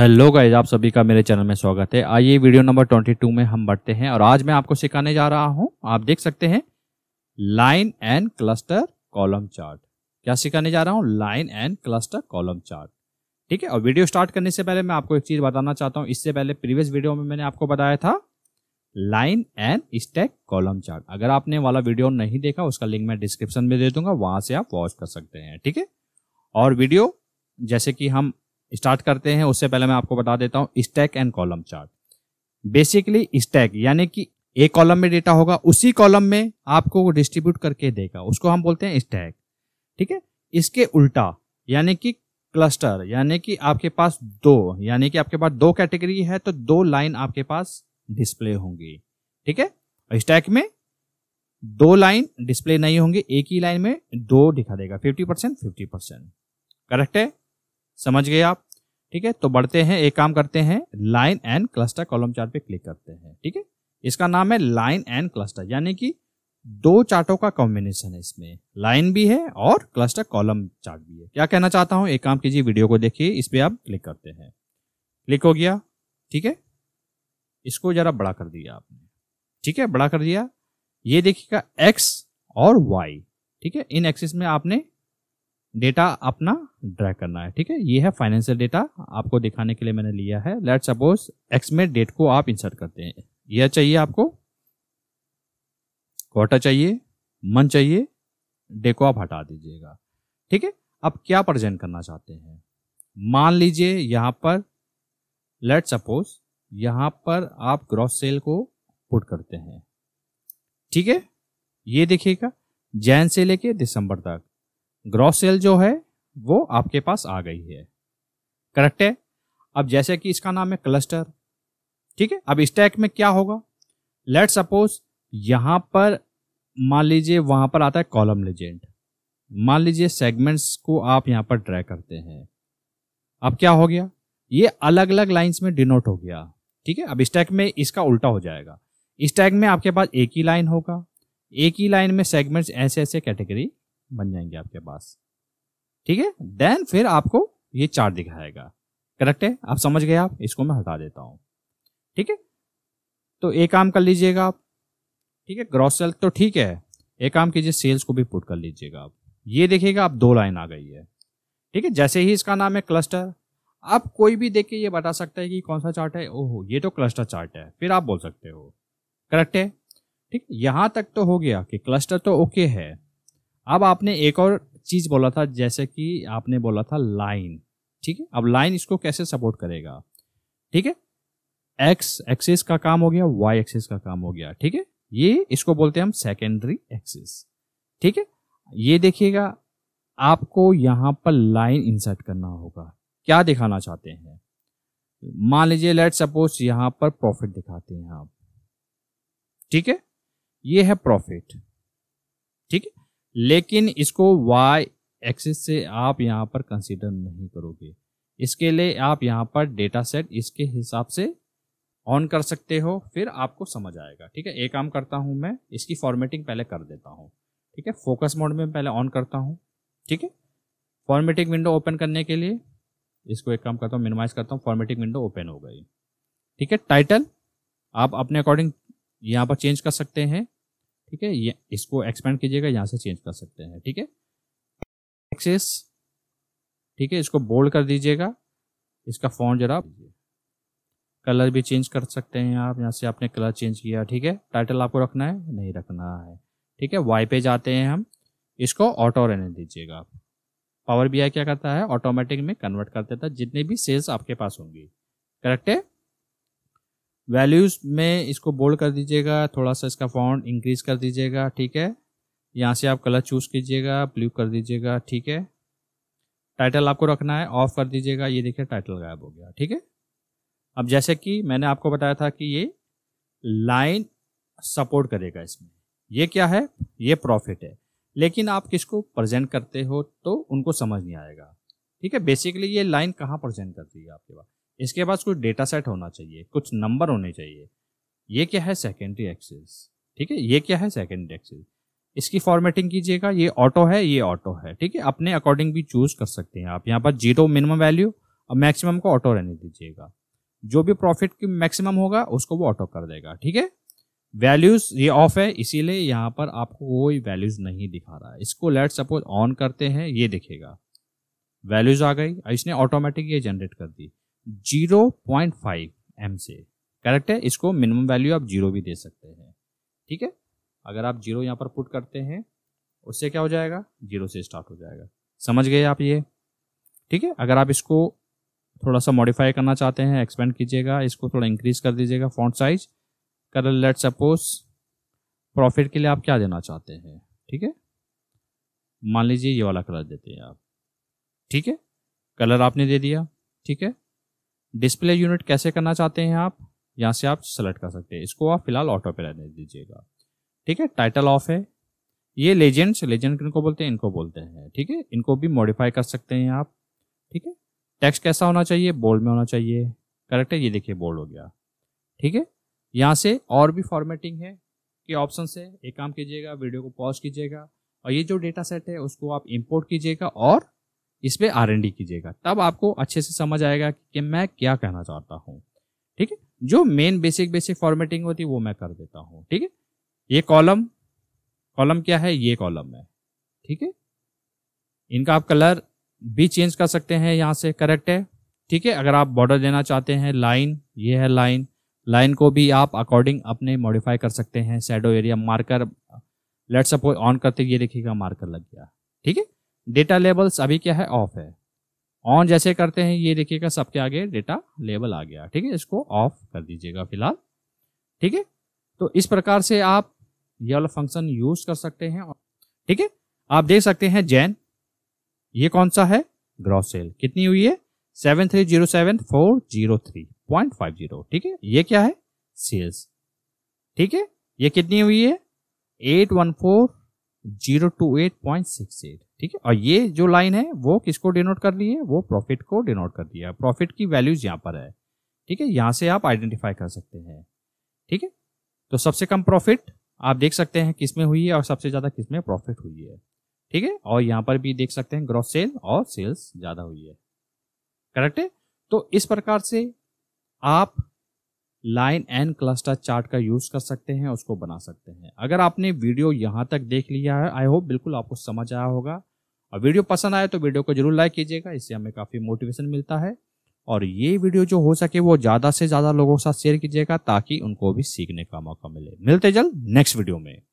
hello guys आप सभी का मेरे चैनल में स्वागत है आइए वीडियो नंबर 22 में हम बढ़ते हैं और आज मैं आपको सिखाने जा रहा हूं आप देख सकते हैं line and cluster column chart क्या सिखाने जा रहा हूं line and cluster column chart ठीक है और वीडियो स्टार्ट करने से पहले मैं आपको एक चीज बताना चाहता हूँ इससे पहले प्रीवियस वीडियो में मैंने आपको बताया था line and stack column chart अगर आपने वाला वीडियो नहीं देखा उसका लिंक मैं डिस्क्रिप्शन में दे दूंगा वहां से आप वॉच कर सकते हैं ठीक है और वीडियो जैसे कि हम स्टार्ट करते हैं उससे पहले मैं आपको बता देता हूँ stack and column chart basically stack यानी कि एक कॉलम में डेटा होगा उसी कॉलम में आपको डिस्ट्रीब्यूट करके देगा उसको हम बोलते हैं स्टैक ठीक है इसके उल्टा यानी कि क्लस्टर यानी कि आपके पास दो यानी कि आपके पास दो कैटेगरी है तो दो लाइन आपके पास डिस्प्ले होंगी ठीक है स्टैक में दो लाइन डिस्प्ले नहीं होंगे एक ही लाइन में दो दिखा देगा fifty percent fifty percent correct है समझ गए आप ठीक है तो बढ़ते हैं एक काम करते हैं line and cluster column chart पे क्लिक करते हैं ठीक है इसका नाम है लाइन एंड क्लस्टर यानी कि दो चार्टों का कॉम्बिनेशन है इसमें लाइन भी है और क्लस्टर कॉलम चार्ट भी है क्या कहना चाहता हूं एक काम कीजिए वीडियो को देखिए इस पर आप क्लिक करते हैं क्लिक हो गया ठीक है इसको जरा बड़ा कर दिया आपने ठीक है बड़ा कर दिया ये देखिएगा एक्स और वाई ठीक है इन एक्सिस में आपने डेटा अपना ड्रा करना है ठीक है ये है फाइनेंशियल डेटा आपको दिखाने के लिए मैंने लिया है लेट सपोज एक्स में डेट को आप इंसर्ट करते हैं यह चाहिए आपको क्वार्टर चाहिए मन चाहिए डे को आप हटा दीजिएगा ठीक है अब क्या प्रेजेंट करना चाहते हैं मान लीजिए यहां पर लेट सपोज यहां पर आप ग्रॉस सेल को पुट करते हैं ठीक है ये देखिएगा जैन से लेके दिसंबर तक ग्रॉस सेल जो है वो आपके पास आ गई है करेक्ट है अब जैसे कि इसका नाम है क्लस्टर ठीक है अब स्टैक में क्या होगा लेट सपोज यहां पर मान लीजिए वहां पर आता है कॉलम लेजेंड मान लीजिए सेगमेंट्स को आप यहां पर ड्रैग करते हैं अब क्या हो गया ये अलग अलग लाइंस में डिनोट हो गया ठीक है अब स्टैक में इसका उल्टा हो जाएगा स्टैक में आपके पास एक ही लाइन होगा एक ही लाइन में सेगमेंट्स ऐसे ऐसे कैटेगरी बन जाएंगे आपके पास ठीक है देन फिर आपको ये चार्ट दिखाएगा करेक्ट है आप समझ गए आप इसको मैं हटा देता हूं ठीक है तो एक काम कर लीजिएगा आप ठीक है ग्रॉस सेल तो ठीक है एक काम कीजिए सेल्स को भी पुट कर लीजिएगा आप ये देखिएगा आप दो लाइन आ गई है ठीक है जैसे ही इसका नाम है क्लस्टर आप कोई भी देख के ये बता सकता है कि कौन सा चार्ट है ओहो ये तो क्लस्टर चार्ट है फिर आप बोल सकते हो करेक्ट है ठीक यहां तक तो हो गया कि क्लस्टर तो ओके है अब आपने एक और चीज बोला था जैसे कि आपने बोला था लाइन ठीक है अब लाइन इसको कैसे सपोर्ट करेगा ठीक है एक्स एक्सिस का काम हो गया वाई एक्सिस का काम हो गया ठीक है ये इसको बोलते हैं हम सेकेंडरी एक्सिस ठीक है ये देखिएगा आपको यहां पर लाइन इंसर्ट करना होगा क्या दिखाना चाहते हैं मान लीजिए लेट सपोज यहां पर प्रॉफिट दिखाते हैं आप ठीक है ये है प्रॉफिट ठीक है लेकिन इसको वाई एक्सिस से आप यहाँ पर कंसिडर नहीं करोगे इसके लिए आप यहाँ पर डेटा सेट इसके हिसाब से ऑन कर सकते हो फिर आपको समझ आएगा ठीक है एक काम करता हूँ मैं इसकी फॉर्मेटिंग पहले कर देता हूँ ठीक है फोकस मोड में पहले ऑन करता हूँ ठीक है फॉर्मेटिंग विंडो ओपन करने के लिए इसको एक काम करता हूँ मिनिमाइज करता हूँ फॉर्मेटिंग विंडो ओपन हो गई ठीक है टाइटल आप अपने अकॉर्डिंग यहाँ पर चेंज कर सकते हैं ठीक है ये इसको एक्सपेंड कीजिएगा यहाँ से चेंज कर सकते हैं ठीक है एक्सेस ठीक है इसको बोल्ड कर दीजिएगा इसका फोन जरा कलर भी चेंज कर सकते हैं आप यहाँ से आपने कलर चेंज किया ठीक है टाइटल आपको रखना है नहीं रखना है ठीक है वाई पे जाते हैं हम इसको ऑटो रहने दीजिएगा आप पावर बी क्या करता है ऑटोमेटिक में कन्वर्ट कर देता है जितने भी सेल्स आपके पास होंगी करेक्ट है वैल्यूज में इसको बोल्ड कर दीजिएगा थोड़ा सा इसका फॉन्ट इंक्रीज कर दीजिएगा ठीक है यहाँ से आप कलर चूज़ कीजिएगा ब्लू कर दीजिएगा ठीक है टाइटल आपको रखना है ऑफ कर दीजिएगा ये देखिए टाइटल गायब हो गया ठीक है अब जैसे कि मैंने आपको बताया था कि ये लाइन सपोर्ट करेगा इसमें ये क्या है ये प्रॉफिट है लेकिन आप किसको प्रेजेंट करते हो तो उनको समझ नहीं आएगा ठीक है बेसिकली ये लाइन कहाँ प्रेजेंट करती है आपके पास इसके पास कोई डेटा सेट होना चाहिए कुछ नंबर होने चाहिए ये क्या है सेकेंडरी एक्सेस ठीक है ये क्या है सेकेंडरी एक्सेस इसकी फॉर्मेटिंग कीजिएगा ये ऑटो है ये ऑटो है ठीक है अपने अकॉर्डिंग भी चूज कर सकते हैं आप यहाँ पर जीरो मिनिमम वैल्यू और मैक्सिमम को ऑटो रहने दीजिएगा जो भी प्रॉफिट की मैक्सिमम होगा उसको वो ऑटो कर देगा ठीक है वैल्यूज ये ऑफ है इसीलिए यहाँ पर आपको कोई वैल्यूज नहीं दिखा रहा है इसको लेट सपोज ऑन करते हैं ये दिखेगा वैल्यूज आ गई इसने ऑटोमेटिक ये जनरेट कर दी जीरो पॉइंट फाइव एम से करेक्ट है इसको मिनिमम वैल्यू आप जीरो भी दे सकते हैं ठीक है अगर आप जीरो यहाँ पर पुट करते हैं उससे क्या हो जाएगा जीरो से स्टार्ट हो जाएगा समझ गए आप ये ठीक है अगर आप इसको थोड़ा सा मॉडिफाई करना चाहते हैं एक्सपेंड कीजिएगा इसको थोड़ा इंक्रीज कर दीजिएगा फॉन्ट साइज कर लेट सपोज प्रॉफिट के लिए आप क्या देना चाहते हैं ठीक है मान लीजिए ये वाला कलर देते हैं आप ठीक है कलर आपने दे दिया ठीक है डिस्प्ले यूनिट कैसे करना चाहते हैं आप यहाँ से आप सेलेक्ट कर सकते हैं इसको आप फिलहाल ऑटो पे रहने दीजिएगा ठीक है टाइटल ऑफ है ये लेजेंड्स लेजेंड किनको बोलते हैं इनको बोलते हैं ठीक है इनको भी मॉडिफाई कर सकते हैं आप ठीक है टेक्स्ट कैसा होना चाहिए बोल्ड में होना चाहिए करेक्ट है ये देखिए बोल्ड हो गया ठीक है यहाँ से और भी फॉर्मेटिंग है कि ऑप्शन है एक काम कीजिएगा वीडियो को पॉज कीजिएगा और ये जो डेटा सेट है उसको आप इम्पोर्ट कीजिएगा और इस पर आर कीजिएगा तब आपको अच्छे से समझ आएगा कि मैं क्या कहना चाहता हूँ ठीक है जो मेन बेसिक बेसिक फॉर्मेटिंग होती है वो मैं कर देता हूँ ठीक है ये कॉलम कॉलम क्या है ये कॉलम है ठीक है इनका आप कलर भी चेंज कर सकते हैं यहाँ से करेक्ट है ठीक है अगर आप बॉर्डर देना चाहते हैं लाइन ये है लाइन लाइन को भी आप अकॉर्डिंग अपने मॉडिफाई कर सकते हैं shadow area marker let suppose on करते ये देखिएगा मार्कर लग गया ठीक है डेटा लेबल्स अभी क्या है ऑफ है ऑन जैसे करते हैं ये देखिएगा सबके आगे डेटा लेबल आ गया ठीक है इसको ऑफ कर दीजिएगा फिलहाल ठीक है तो इस प्रकार से आप ये वाला फंक्शन यूज कर सकते हैं ठीक है आप देख सकते हैं जैन ये कौन सा है ग्रॉस सेल कितनी हुई है seven three zero seven four zero three point five zero ठीक है ये क्या है सेल्स ठीक है ये कितनी हुई है eight one four zero two eight point six eight ठीक है और ये जो लाइन है वो किसको डिनोट कर रही है वो प्रॉफिट को डिनोट कर दिया प्रॉफिट की वैल्यूज यहाँ पर है ठीक है यहाँ से आप आइडेंटिफाई कर सकते हैं ठीक है तो सबसे कम प्रॉफिट आप देख सकते हैं किस में हुई है और सबसे ज़्यादा किस में प्रॉफिट हुई है ठीक है और यहाँ पर भी देख सकते हैं ग्रॉस सेल और सेल्स ज़्यादा हुई है करेक्ट है तो इस प्रकार से आप लाइन एंड क्लस्टर चार्ट का यूज़ कर सकते हैं उसको बना सकते हैं अगर आपने वीडियो यहाँ तक देख लिया है आई होप बिल्कुल आपको समझ आया होगा और वीडियो पसंद आए तो वीडियो को जरूर लाइक कीजिएगा इससे हमें काफ़ी मोटिवेशन मिलता है और ये वीडियो जो हो सके वो ज़्यादा से ज़्यादा लोगों के साथ शेयर कीजिएगा ताकि उनको भी सीखने का मौका मिले मिलते जल्द नेक्स्ट वीडियो में